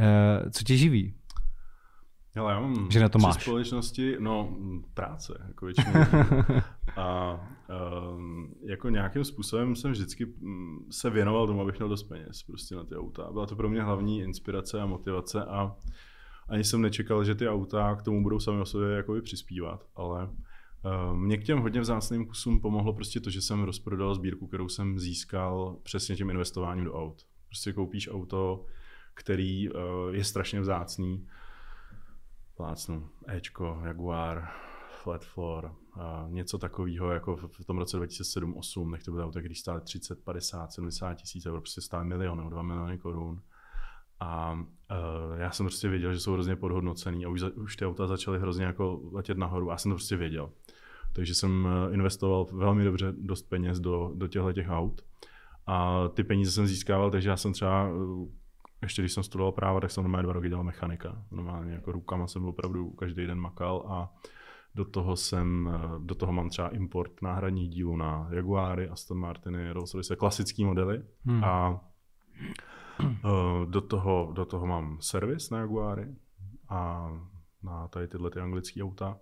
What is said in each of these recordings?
Eh, co tě živí? Hele, já mám že na to máš. společnosti, no práce, jako většinou. a um, jako nějakým způsobem jsem vždycky se věnoval tomu, abych měl dost peněz prostě na ty auta. Byla to pro mě hlavní inspirace a motivace a ani jsem nečekal, že ty auta k tomu budou sami o sobě jakoby přispívat, ale um, mě k těm hodně vzácným kusům pomohlo prostě to, že jsem rozprodal sbírku, kterou jsem získal přesně tím investováním do aut. Prostě koupíš auto, který eh, je strašně vzácný. Plácnu, Ečko, Jaguar, flat floor, něco takového jako v tom roce 2007-2008, nech to bylo auto, když stály 30, 50, 70 tisíc euro, prostě stály milion nebo 2 miliony korun. A uh, já jsem prostě věděl, že jsou hrozně podhodnocený a už, za, už ty auta začaly hrozně jako letět nahoru. Já jsem to prostě věděl. Takže jsem eh, investoval velmi dobře dost peněz do, do těchto těch aut. A ty peníze jsem získával, takže já jsem třeba ještě když jsem studoval práva, tak jsem normálně dva roky dělal mechanika. Normálně jako rukama jsem opravdu každý den makal a do toho, jsem, eh, do toho mám třeba import náhradních dílů na Jaguary, Aston Martiny, Rolls Royce, klasické modely. Hmm. A eh, do toho, do toho mám servis na Jaguary a na tady tyhle ty anglické auta.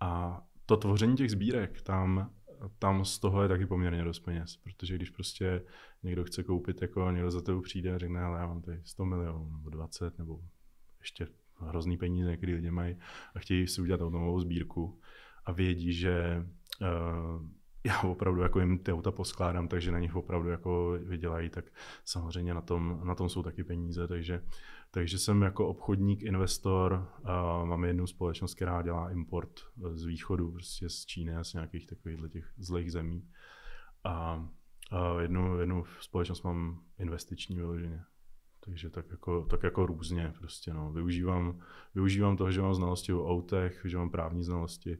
A to tvoření těch sbírek, tam tam z toho je taky poměrně dost peněz, protože když prostě někdo chce koupit, jako někdo za tebou přijde a řekne, ale já mám tady 100 milionů, nebo 20, nebo ještě hrozný peníze, které lidi mají a chtějí si udělat novou sbírku a vědí, že uh, já opravdu jako jim ty auta poskládám, takže na nich opravdu jako vydělají, tak samozřejmě na tom, na tom jsou taky peníze, takže, takže jsem jako obchodník, investor, uh, mám jednu společnost, která dělá import z východu, prostě z Číny a z nějakých takových těch zlých zemí. A uh, jednu, jednu společnost mám investiční vyloženě. Takže tak jako, tak jako různě prostě no. Využívám, využívám toho, že mám znalosti o autech, že mám právní znalosti,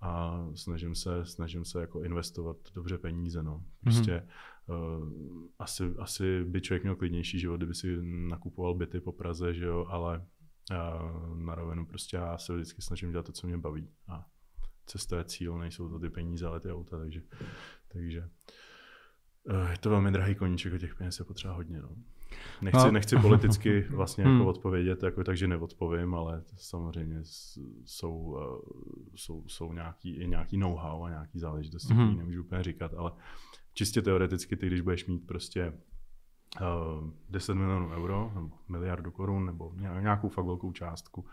a snažím se, snažím se jako investovat dobře peníze. No. Mhm. Prostě mm-hmm. uh, asi, asi by člověk měl klidnější život, kdyby si nakupoval byty po Praze, že jo, ale uh, na rovinu prostě já se vždycky snažím dělat to, co mě baví. A cesta je cíl, nejsou to ty peníze, ale ty auta, takže, takže Eh, je to velmi drahý koníček, o těch peněz je potřeba hodně. No. Nechci, no. nechci politicky hmm. vlastně hmm. jako odpovědět, jako, takže neodpovím, ale samozřejmě jsou, eh, jsou, jsou nějaký, nějaký know-how a nějaký záležitosti, hmm. které nemůžu úplně říkat, ale čistě teoreticky ty, když budeš mít prostě uh, eh, 10 milionů euro nebo miliardu korun nebo nějakou fakt velkou částku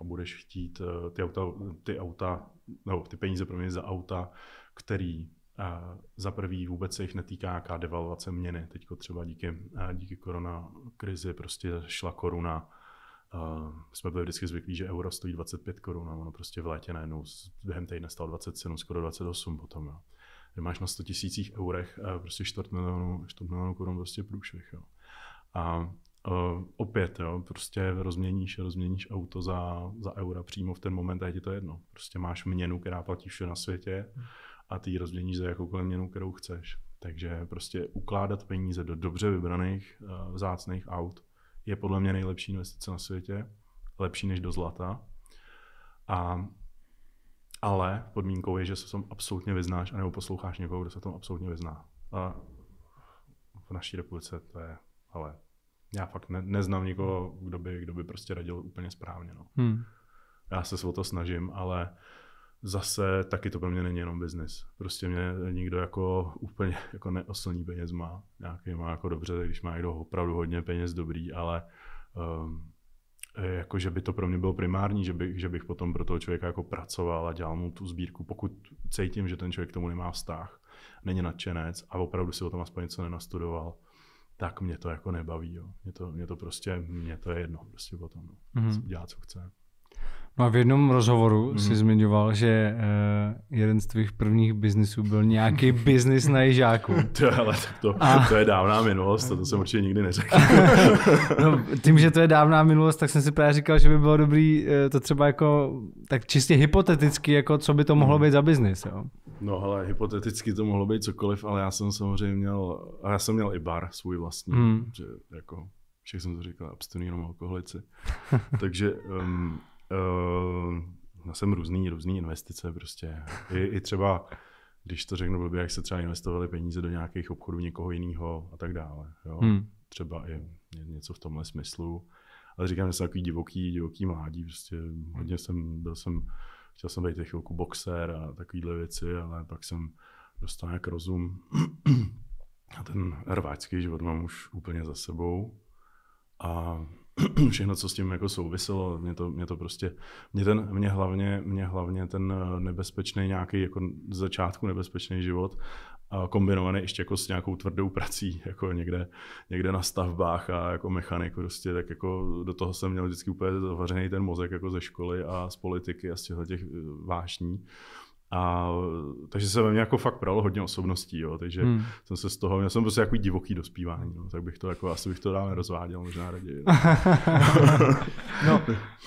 a budeš chtít uh, ty auta, ty auta, nebo ty peníze mě za auta, který za prvý vůbec se jich netýká nějaká devalvace měny. Teď třeba díky, díky korona krizi prostě šla koruna. Jsme byli vždycky zvyklí, že euro stojí 25 korun a ono prostě v létě najednou během týdne stalo 27, skoro 28 potom. Jo. Kdy máš na 100 tisících eurech eh, prostě čtvrt milionů, čtvrt milionů korun prostě průšvih. Jo. A Uh, opět, jo, prostě rozměníš, rozměníš auto za, za eura přímo v ten moment a je ti to jedno. Prostě máš měnu, která platí všude na světě. Hmm a ty ji rozměníš za jakoukoliv měnu, kterou chceš. Takže prostě ukládat peníze do dobře vybraných eh, vzácných aut je podle mě nejlepší investice na světě, lepší než do zlata. A, ale podmínkou je, že se tom absolutně vyznáš, anebo posloucháš někoho, kdo se tom absolutně vyzná. A v naší republice to je, ale já fakt ne, neznám nikoho, kdo by, kdo by prostě radil úplně správně. No. Hmm. Já se o to snažím, ale zase taky to pro mě není jenom biznis. Prostě mě nikdo jako úplně jako neoslní peněz má. Nějaký má jako dobře, když má někdo opravdu hodně peněz, dobrý, ale um, ehm, jako, že by to pro mě bylo primární, že, by, že bych potom pro toho člověka jako pracoval a dělal mu tu sbírku, pokud cítím, že ten člověk k tomu nemá vztah, není nadšenec a opravdu si o tom aspoň něco nenastudoval, tak mě to jako nebaví. Jo. Mě, to, mě to prostě, mě to je jedno prostě potom. No. Mm-hmm. Dělat, co chce. No a v jednom rozhovoru mm. si zmiňoval, že uh, jeden z tvých prvních biznisů byl nějaký biznis na ježáku. to, ale to, a... to je dávná minulost, to, to jsem určitě nikdy neřekl. no, tím, že to je dávná minulost, tak jsem si právě říkal, že by bylo dobrý uh, to třeba jako, tak čistě hypoteticky, jako co by to mohlo mm. být za biznis. No ale hypoteticky to mohlo být cokoliv, ale já jsem samozřejmě měl, já jsem měl i bar svůj vlastní, mm. že jako všech jsem to říkal, jenom alkoholici. Takže um, uh, jsem různý, různý investice prostě. I, i třeba, když to řeknu blbě, jak se třeba investovali peníze do nějakých obchodů někoho jiného a tak dále. Jo? Hmm. Třeba i něco v tomhle smyslu. Ale říkám, že jsem takový divoký, divoký mládí. Prostě hodně jsem, byl jsem, chtěl jsem být chvilku boxer a takovýhle věci, ale pak jsem dostal nějak rozum. A ten rváčský život mám už úplně za sebou. A všechno, co s tím jako souviselo, mě to, mě to prostě, mě, ten, mě, hlavně, mě hlavně ten eh, nebezpečný nějaký jako začátku nebezpečný život kombinovaný ještě jako s nějakou tvrdou prací, jako někde, někde na stavbách a jako mechanik prostě, tak jako do toho jsem měl vždycky úplně zavařený ten mozek jako ze školy a z politiky a z těchto těch eh, vášní. A, takže se ve mně jako fakt pralo hodně osobností, jo, takže hmm. jsem se z toho, měl jsem prostě jako divoký dospívání, no, tak bych to jako, asi bych to dál rozváděl, možná raději. No. no.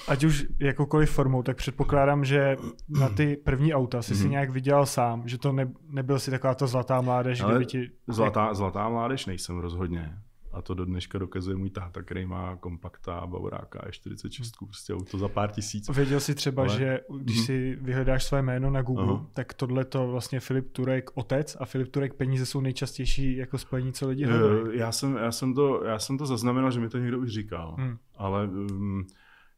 ať už jakoukoliv formou, tak předpokládám, že na ty první auta jsi si mhm. nějak viděl sám, že to ne, nebyl si taková to zlatá mládež, Ale kde by ti... Zlatá, zlatá mládež nejsem rozhodně, a to do dneška dokazuje můj táta, který má kompakta Bauráka E46, hmm. prostě to za pár tisíc. Věděl jsi třeba, Ale... že mhm. když hmm. si vyhledáš své jméno na Google, Aha. tak tohle to vlastně Filip Turek otec a Filip Turek peníze jsou nejčastější jako spojení, co lidi hledají. Eh, já jsem, já, jsem to, já jsem to zaznamenal, že mi to někdo už říkal. Hmm. Ale um,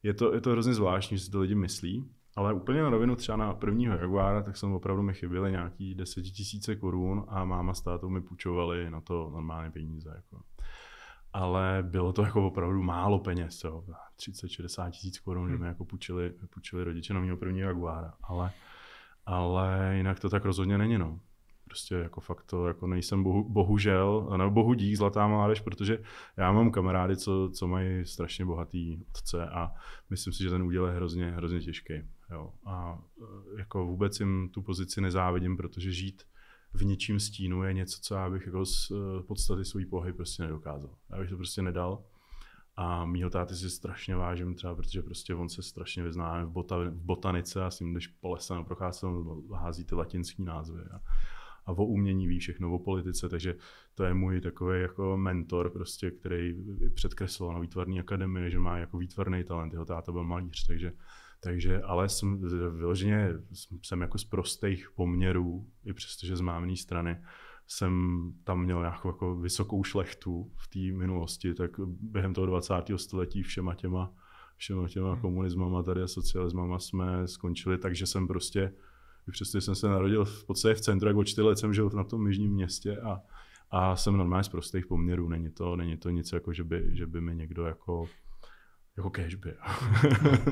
je, to, je to hrozně zvláštní, že si to lidi myslí. Ale úplně na rovinu třeba na prvního Jaguara, tak jsem opravdu mi chyběly nějaký tisíce korun a máma s tátou mi půjčovali na to normálně peníze. Jako ale bylo to jako opravdu málo peněz, jo. 30-60 tisíc korun, že hmm. mi jako půjčili, půjčili rodiče na mého prvního Jaguára, ale, ale jinak to tak rozhodně není, no. Prostě jako fakt to, jako nejsem bohu, bohužel, nebo bohu dík, zlatá mládež, protože já mám kamarády, co, co mají strašně bohatý otce a myslím si, že ten úděl je hrozně, hrozně těžký. Jo. A e, jako vůbec jim tu pozici nezávidím, protože žít v něčím stínu je něco, co já bych jako z eh, podstaty svůj pohy prostě nedokázal. Já bych to prostě nedal. A mýho táty si strašně vážím třeba, protože prostě on se strašně vyzná v, bota, v botanice a s ním když po lese na procházku, hází ty latinský názvy. A, a o umění ví všechno, o politice, takže to je můj takový jako mentor, prostě, který předkresloval na výtvarné akademii, že má jako výtvarný talent, jeho táta byl malíř, takže takže, ale jsem vyloženě, jsem jako z prostých poměrů, i přestože z mámní strany, jsem tam měl nějakou jako vysokou šlechtu v té minulosti, tak během toho 20. století všema těma, všema těma hmm. komunismama tady a socialismama jsme skončili, takže jsem prostě, i přestože jsem se narodil v podstatě v centru, jako čtyři let jsem žil na tom jižním městě a, a jsem normálně z prostých poměrů, není to, není to nic jako, že by, že by mi někdo jako jako cashby.